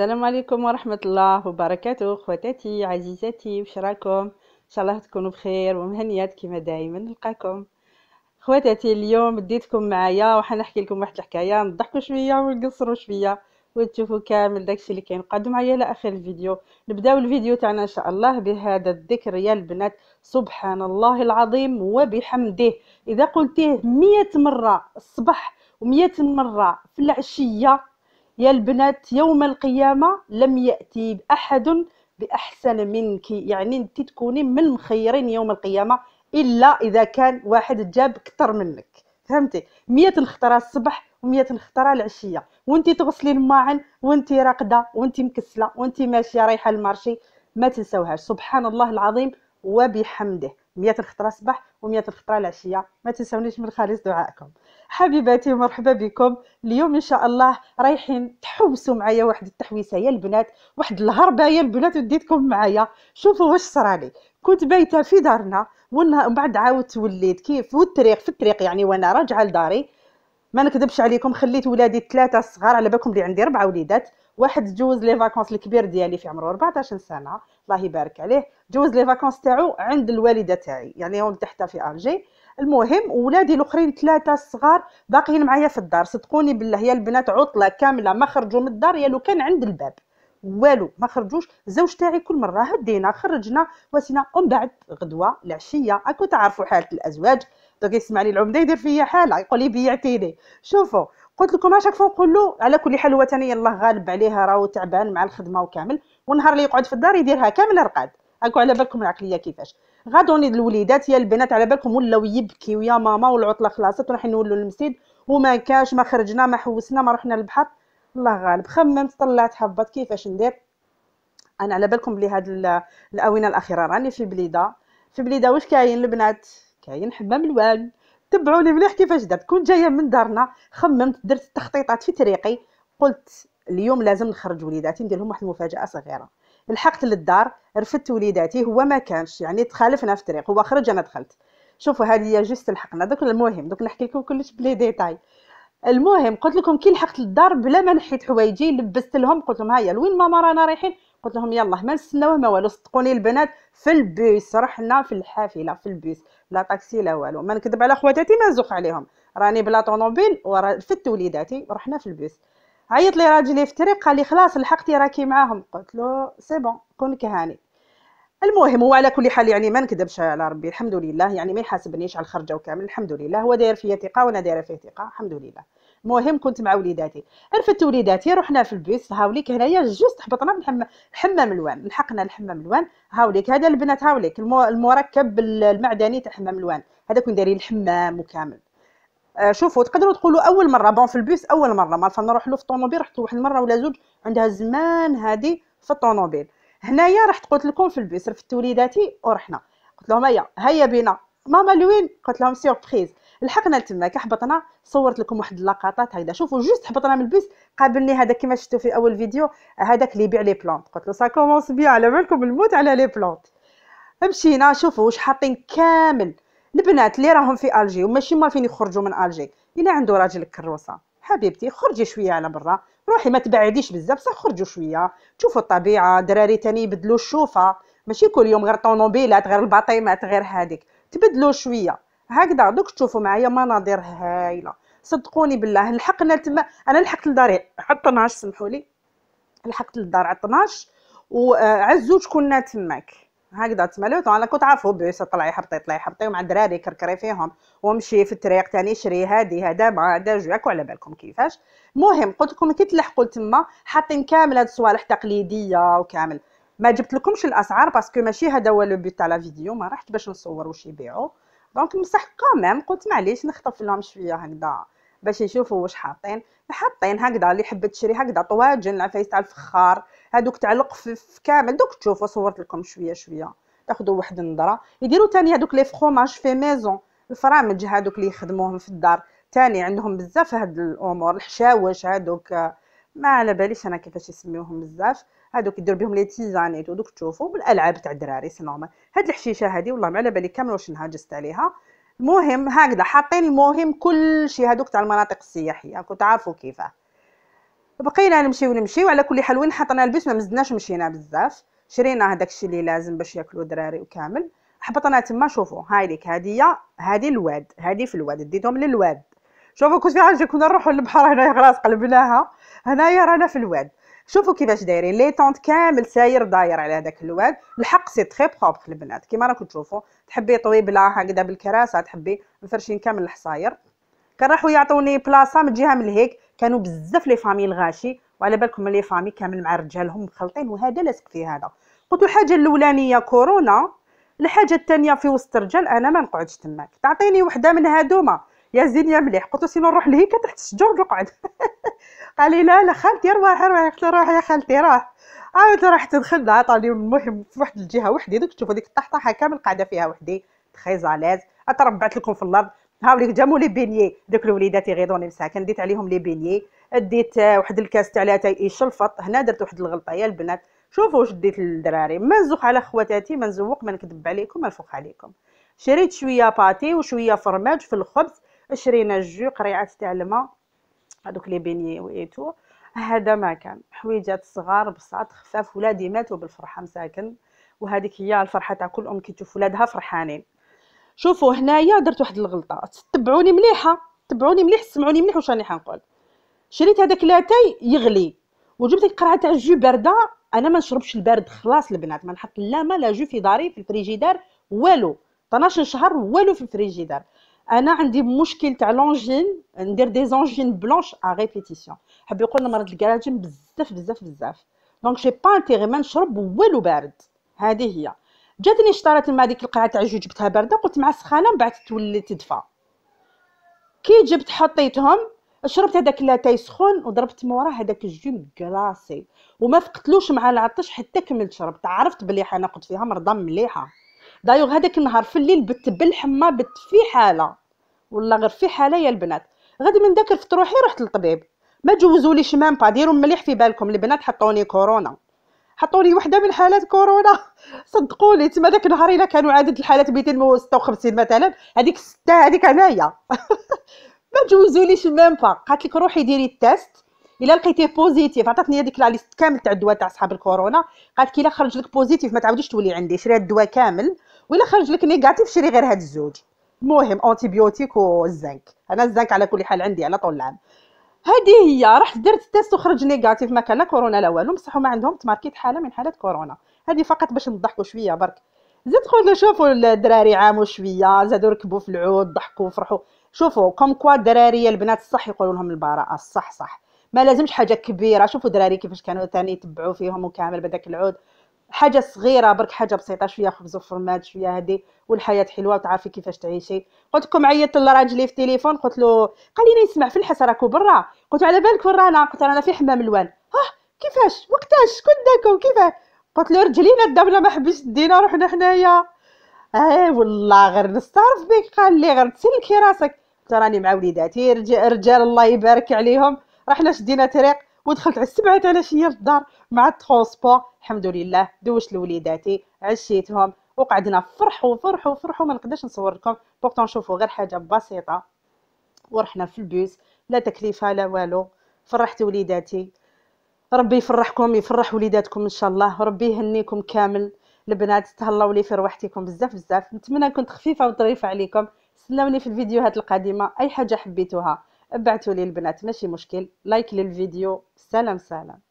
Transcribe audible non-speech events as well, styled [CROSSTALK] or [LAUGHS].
السلام عليكم ورحمة الله وبركاته خواتاتي عزيزاتي وش راكم ان شاء الله تكونوا بخير ومهنيات كما دائما نلقاكم خواتاتي اليوم بديتكم معايا وحنحكي لكم واحد الحكايه نضحكوا شويه ونقصروا شويه وتشوفوا كامل داكشي اللي كاين قعدوا معايا لاخر الفيديو نبداو الفيديو تاعنا ان شاء الله بهذا الذكر يا البنات سبحان الله العظيم وبحمده اذا قلتيه مية مره الصبح ومية مره في العشيه يا البنات يوم القيامة لم يأتي أحد بأحسن منك يعني أنت تكوني من المخيرين يوم القيامة إلا إذا كان واحد جاب اكثر منك فهمتي 100 نختارها الصبح و100 نختارها العشية وانت تغسلي الماعن وانت راقدة وانت مكسلة وانت ماشية رايحة المارشي ما تنسوهاش سبحان الله العظيم وبحمده مئة الخطره الصباح و الخطره العشيه ما تنسونيش من خالص دعائكم حبيباتي ومرحبا بكم اليوم ان شاء الله رايحين تحوسوا معايا واحد التحويسه يا البنات واحد الهربه يا البنات وديتكم معايا شوفوا واش صرالي كنت بايته في دارنا ومن بعد عاودت وليت كيف في الطريق في الطريق يعني وانا راجعه لداري ما نكذبش عليكم خليت ولادي ثلاثه صغار على بالكم اللي عندي ربع وليدات واحد جوز لي فاكونس الكبير ديالي في عمره 14 سنه الله يبارك عليه جوز لي فاكونس تاعو عند الوالده تاعي يعني ولد تحت في الجي المهم ولادي الاخرين ثلاثه صغار باقيين معايا في الدار صدقوني بالله هي البنات عطله كامله ما خرجوا من الدار يا لو كان عند الباب والو ما خرجوش الزوج تاعي كل مره هدينا خرجنا وسينا ومن بعد غدوه العشيه اكو تعرفوا حاله الازواج دوك يسمع لي العمده يدير فيا حاله يقول لي بيعتيني شوفوا قلت لكم اشاك فوا نقول له على كل حال هو ثاني الله غالب عليها راهو تعبان مع الخدمه وكامل والنهار اللي يقعد في الدار يديرها كامل رقاد هاكو على بالكم العقليه كيفاش غادوني الوليدات يا البنات على بالكم ولاو يبكيو يا ماما والعطله خلاصت راح نولوا للمسيد وما كاش ما خرجنا ما حوسنا ما رحنا للبحر الله غالب خممت طلعت حبط كيفاش ندير انا على بالكم بلي هاد الاونه الاخيره راني في بليده في بليده واش كاين البنات كاين حمام الوان تبعوني مليح كيفاش درت كنت جايه من دارنا خممت درت تخطيطات في طريقي قلت اليوم لازم نخرج وليداتي ندير لهم واحد المفاجاه صغيره لحقت للدار رفدت وليداتي هو ما كانش يعني تخالفنا في الطريق هو خرج انا دخلت شوفوا هذه هي جست لحقنا دوك المهم دوك نحكي لكم كلش بلي ديتاي المهم قلت لكم كي لحقت للدار بلا ما نحيت حوايجي لبست لهم قلت لهم هيا لوين ماما رانا رايحين قلت لهم يلا ما نستناو ما والو صدقوني البنات في البيس رحنا في الحافله في البيس لا طاكسي لا والو ما نكذب على خواتاتي ما نزوق عليهم راني بلا طوموبيل فت وليداتي رحنا في البيس عيط لي راجلي في الطريق قال لي خلاص لحقتي راكي معاهم قلت له سي بون كون كهاني المهم هو على كل حال يعني ما نكذبش على ربي الحمد لله يعني ما يحاسبنيش على الخرجه وكامل الحمد لله هو داير فيا ثقه وانا دايره فيه ثقه الحمد لله المهم كنت مع وليداتي رفدت وليداتي رحنا في البيس هاوليك هنايا جوست هبطنا من حمام الوان لحقنا الحمام الوان هاوليك هذا البنات هاوليك المركب المعدني تاع حمام الوان هذا كون دايرين الحمام وكامل آه، شوفوا تقدروا تقولوا اول مره بون في البيس اول مره ما نروح له في الطوموبيل رحت واحد المره ولا زوج عندها زمان هذه في الطوموبيل هنايا رحت قلت لكم في البيس رفدت وليداتي ورحنا قلت لهم هيا هيا بينا ماما لوين قلت لهم سيربريز لحقنا لتماك هبطنا صورت لكم واحد اللقطات هكذا شوفوا جوست هبطنا من البيس قابلني هذا كما شفتوا في اول فيديو هذاك اللي يبيع لي بلونت قلت له سا كومونس بيان على بالكم الموت على لي بلونت مشينا شوفوا واش حاطين كامل البنات اللي راهم في الجي وماشي فين يخرجوا من الجي الا عنده راجل كروسه حبيبتي خرجي شويه على برا روحي ما تبعديش بزاف بصح خرجوا شويه شوفوا الطبيعه دراري تاني يبدلوا الشوفه ماشي كل يوم غير طونوبيلات غير الباطيمات غير هذيك تبدلوا شويه هكذا دوك تشوفوا معايا مناظر هايله صدقوني بالله لحقنا تما انا لحقت لداري حتى 12 سمحوا لي لحقت للدار على 12 وعزوج كنا تماك هكذا تملوت انا كنت عارفه بيس طلعي حبطي طلعي حبطي ومع الدراري كركري فيهم ومشي في الطريق تاني شري هادي هذا ما هذا جوعكوا على بالكم كيفاش المهم قلت لكم كي تلحقوا تما حاطين كامل هاد الصوالح تقليديه وكامل ما جبت لكمش الاسعار باسكو ماشي هذا هو لو بوت تاع لا فيديو ما رحت باش نصور واش يبيعوا دونك مسح كامام قلت معليش نخطف لهم شويه هكذا باش يشوفوا واش حاطين حاطين هكذا اللي حبت تشري هكذا طواجن العفايس تاع الفخار هذوك تاع القفف كامل دوك تشوفوا صورت لكم شويه شويه تاخذوا واحد النظره يديروا تاني هذوك لي فخوماج في ميزون الفرامج هذوك اللي يخدموهم في الدار تاني عندهم بزاف هاد الامور الحشاوش هذوك ما على باليش انا كيفاش يسميوهم بزاف هادوك يدير بهم لي تيزانيت ودوك تشوفوا بالالعاب تاع الدراري سي نورمال هاد الحشيشه هادي والله ما على بالي كامل واش نهاجست عليها المهم هكذا حاطين المهم كل شيء هادوك تاع المناطق السياحيه راكم تعرفوا كيفاه بقينا نمشيو نمشيو على كل حال وين حطنا البيس ما مزدناش مشينا بزاف شرينا هذاك الشيء اللي لازم باش ياكلوا دراري وكامل حبطنا تما شوفوا هاي ليك هادية هادي الواد هادي في الواد ديتهم للواد شوفوا كنت فيها كنا نروحوا للبحر هنا خلاص قلبناها هنايا رانا في الواد شوفوا كيفاش دايرين لي طونت كامل ساير داير على هذاك الواد الحق سي تري بروبر البنات كيما راكم تشوفوا تحبي طويبله هكذا بالكراسه تحبي مفرشين كامل الحصاير كان راحوا يعطوني بلاصه من جهه من هيك كانوا بزاف لي فامي الغاشي وعلى بالكم لي فامي كامل مع رجالهم مخلطين وهذا لاصق في هذا قلت الحاجه الاولانيه كورونا الحاجه الثانيه في وسط الرجال انا ما نقعدش تماك تعطيني وحده من هادوما يا زين يا مليح قلت له نروح لهيك تحت الشجر نقعد [LAUGHS] قال لي لا لا خالتي روحي روحي قلت له روحي يا خالتي روح عاود آه، رحت دخلنا آه، عطاني المهم في واحد الجهه وحدي دوك تشوفوا ديك الطحطحه كامل قاعده فيها وحدي تخيز على آه، اتربعت لكم في الارض هاوليك جامو لي بينيي دوك الوليدات يغيضوني مساكن ديت عليهم لي بينيي ديت واحد الكاس تاع لاتاي شلفط هنا درت واحد الغلطه يا البنات شوفوا واش ديت للدراري ما نزوق على خواتاتي ما نزوق ما نكذب عليكم ما نفوق عليكم شريت شويه باتي وشويه فرماج في الخبز شرينا الجو قريعات تاع الماء هذوك لي بيني وإيتو هذا ما كان حويجات صغار بساط خفاف ولادي ماتوا بالفرحه مساكن وهذيك هي الفرحه تاع كل ام كي تشوف ولادها فرحانين شوفوا هنايا درت واحد الغلطه تبعوني مليحه تبعوني مليح سمعوني مليح واش راني حنقول شريت هذاك لاتاي يغلي وجبت القرعه قرعه تاع الجو بارده انا ما نشربش البارد خلاص البنات ما نحط لا ما لا جو في داري في الفريجيدار والو 12 شهر والو في الفريجيدار انا عندي مشكل تاع لونجين ندير دي زونجين بلونش ا ريبيتيسيون حب يقول مرض الكراجم بزاف بزاف بزاف دونك جي با انتيغي ما نشرب والو بارد هذه هي جاتني اشتريت الماء ديك القرعه تاع جوج جبتها بارده قلت مع سخانه من بعد تولي تدفى كي جبت حطيتهم شربت هذاك لاتاي سخون وضربت موراه هذاك الجيم كراسي وما فقتلوش مع العطش حتى كملت شربت عرفت بلي حنا قلت فيها مرضى مليحه دايوغ هذاك النهار في الليل بت بالحمى بت في حاله والله غير في حاله يا البنات غادي من ذاك رفت روحي رحت للطبيب ما جوزوليش مام با ديروا مليح في بالكم البنات حطوني كورونا حطوني وحده من حالات كورونا [LAUGHS] صدقوني تما ذاك النهار الا كانوا عدد الحالات 256 مثلا هذيك سته هذيك انايا [LAUGHS] ما جوزوليش مام با قالت لك روحي ديري التيست الا لقيتيه بوزيتيف عطاتني هذيك لا ليست كامل تاع الدواء تاع صحاب الكورونا قالت لك الا خرج لك بوزيتيف ما تعاوديش تولي عندي شري الدواء كامل ولا خرج لك نيجاتيف شري غير هاد الزوج المهم انتيبيوتيك والزنك انا الزنك على كل حال عندي على طول العام هذه هي رحت درت التيست وخرج نيجاتيف ما كان لا كورونا لا والو بصح ما عندهم تماركيت حاله من حالات كورونا هذه فقط باش نضحكوا شويه برك زيد خونا شوفوا الدراري عاموا شويه زادوا ركبوا في العود ضحكوا فرحوا شوفوا كوم كوا الدراري البنات الصح يقولوا لهم البراءه الصح صح ما لازمش حاجه كبيره شوفوا دراري كيفاش كانوا ثاني يتبعوا فيهم وكامل بداك العود حاجه صغيره برك حاجه بسيطه شويه خبز وفرماج شويه هذه والحياه حلوه وتعرفي كيفاش تعيشي قلت لكم عيطت لراجلي في التليفون قلت له قال لي نسمع في الحس راكو برا قلت على بالك وين رانا قلت رانا في حمام الوان ها أه، كيفاش وقتاش كنت داكم كيفاه قلت له رجلينا الدبله ما حبش دينا رحنا حنايا اه والله غير نستعرف بك قال لي غير تسلكي راسك قلت راني مع وليداتي رجال الله يبارك عليهم رحنا شدينا طريق ودخلت على السبعة تاع العشية للدار مع الترونسبور الحمد لله دوشت لوليداتي عشيتهم وقعدنا فرحوا فرحوا فرحوا ما نقدرش نصور لكم بورتو نشوفوا غير حاجه بسيطه ورحنا في البوز لا تكلفه لا والو فرحت وليداتي ربي يفرحكم يفرح وليداتكم ان شاء الله ربي يهنيكم كامل البنات تهلاو لي في رواحتكم بزاف بزاف نتمنى كنت خفيفه وطريفه عليكم سلاوني في الفيديوهات القادمه اي حاجه حبيتوها ابعتوا لي البنات ماشي مشكل لايك للفيديو سلام سلام